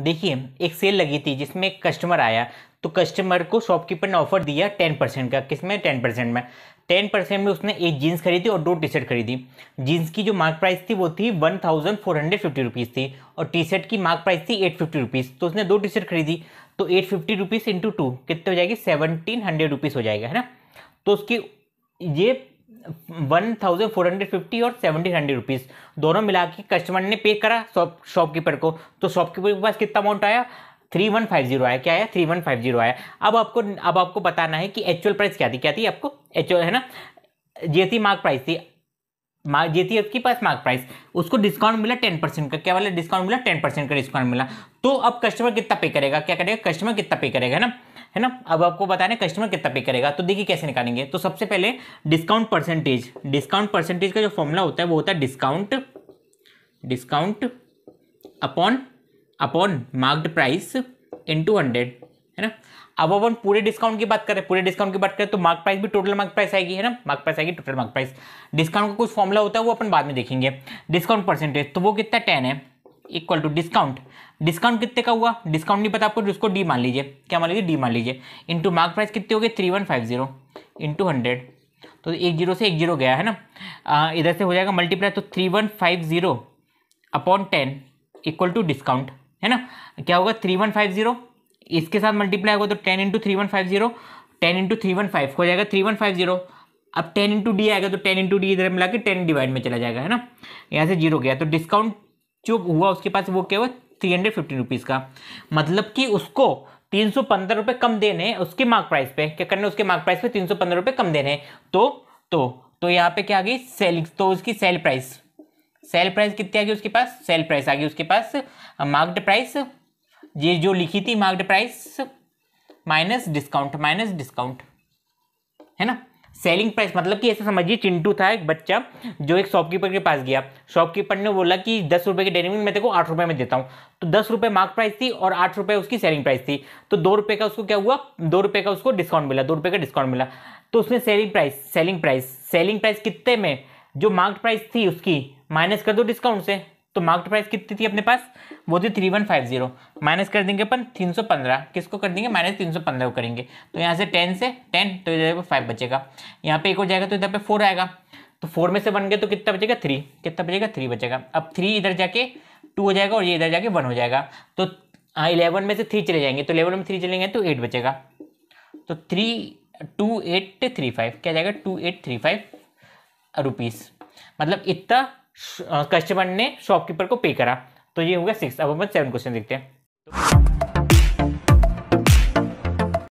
देखिए एक सेल लगी थी जिसमें एक कस्टमर आया तो कस्टमर को शॉपकीपर ने ऑफर दिया टेन परसेंट का किसमें टेन परसेंट में टेन परसेंट में उसने एक जीन्स खरीदी और दो टी शर्ट खरीदी जीन्स की जो मार्क प्राइस थी वो थी one thousand four hundred fifty rupees थी और टी शर्ट की मार्क प्राइस थी एट फिफ्टी रुपीज़ तो उसने दो टी शर्ट खरीदी तो eight fifty rupees into two कितने हो जाएगी सेवनटीन हंड्रेड रुपीज़ हो जाएगा है ना तो उसकी ये one thousand four hundred fifty और सेवनटीन हंड्रेड रुपीज़ दोनों मिला के कस्टमर ने पे करा शॉप शॉपकीपर को तो शॉपकीपर के पास कितना अमाउंट आया थ्री वन फाइव जीरो आया क्या आया थ्री वन फाइव जीरो आया अब आपको अब आपको बताना है कि एक्चुअल प्राइस क्या थी क्या थी आपको एक्चुअल है ना जीएसटी मार्क प्राइस थी मार्क जी थी उसके पास मार्क प्राइस उसको डिस्काउंट मिला टेन परसेंट का क्या वाला डिस्काउंट मिला टेन परसेंट का डिस्काउंट मिला तो अब कस्टमर कितना पे करेगा क्या करेगा कस्टमर कितना पे करेगा है ना है ना अब आपको बताने कस्टमर कितना पे करेगा तो देखिए कैसे निकालेंगे तो सबसे पहले डिस्काउंट परसेंटेज डिस्काउंट परसेंटेज का जो फॉर्मूला होता है वो होता है discount discount upon upon marked price into hundred है ना अब अपन पूरे डिस्काउंट की बात करें पूरे डिस्काउंट की बात करें तो मार्क प्राइस भी टोटल मार्क प्राइस आएगी है ना मार्क प्राइस आएगी टोटल मार्क प्राइस डिस्काउंट का कुछ फॉर्मूला होता है वो अपन बाद में देखेंगे डिस्काउंट परसेंटेज तो वो कितना टेन है इक्वल टू डिस्काउंट डिस्काउंट कितने का हुआ डिस्काउंट नहीं पता आपको उसको डी मान लीजिए क्या मान लीजिए डी मान लीजिए इंटू मार्क प्राइस कितने हो गए three one five zero into hundred तो एक जीरो से एक जीरो गया है ना इधर से हो जाएगा मल्टीप्लाई तो three one five zero upon ten equal to discount है ना क्या होगा थ्री वन फाइव जीरो इसके साथ मल्टीप्लाई होगा तो ten into three one five zero ten into three one five हो जाएगा थ्री वन फाइव जीरो अब टेन इंटू डी आएगा तो टेन इंटू डी इधर मिला के टेन डिवाइड में चला जाएगा है ना यहाँ से जीरो गया तो डिस्काउंट जो हुआ उसके पास वो क्या हुआ थ्री हंड्रेड फिफ्टी रुपीज़ का मतलब कि उसको तीन सौ पंद्रह रुपये कम देने हैं उसके मार्क प्राइस पे क्या करना है उसके मार्क प्राइस पे तीन सौ पंद्रह रुपये कम देने हैं तो तो तो यहाँ पे क्या आ गई सेलिंग तो उसकी सेल प्राइस सेल प्राइस कितनी आ गई उसके पास सेल प्राइस आ गई उसके पास मार्क्ड प्राइस ये जो लिखी थी market price minus discount minus discount है ना सेलिंग प्राइस मतलब कि ऐसा समझिए चिंटू था एक बच्चा जो एक शॉपकीपर के पास गया शॉपकीपर ने बोला कि दस रुपये की डेली मैं तेरे को आठ रुपये में देता हूँ तो दस रुपये मार्क प्राइस थी और आठ रुपये उसकी सेलिंग प्राइस थी तो दो रुपये का उसको क्या हुआ दो रुपये का उसको डिस्काउंट मिला दो रुपये का डिस्काउंट मिला तो उसने selling price selling price selling price कितने में जो मार्क प्राइस थी उसकी माइनस कर दो डिस्काउंट से तो मार्केट प्राइस कितनी थी अपने पास वो थी three one five zero minus कर देंगे अपन तीन सौ पंद्रह किसको कर देंगे माइनस तीन सौ पंद्रह को करेंगे तो यहाँ से टेन से टेन तो इधर पर फाइव बचेगा यहाँ पे एक हो जाएगा तो इधर पे फोर आएगा तो फोर में से बन गए तो कितना बचेगा थ्री कितना बचेगा थ्री बचेगा अब थ्री इधर जाके टू हो जाएगा और ये इधर जाके वन हो जाएगा तो इलेवन हाँ, में से थ्री चले जाएंगे तो इलेवन में थ्री चलेंगे तो एट बचेगा तो three two eight three five क्या जाएगा two eight three five rupees मतलब इतना कस्टमर ने शॉपकीपर को पे करा तो ये हो गया सिक्स अब अपन सेवन क्वेश्चन देखते हैं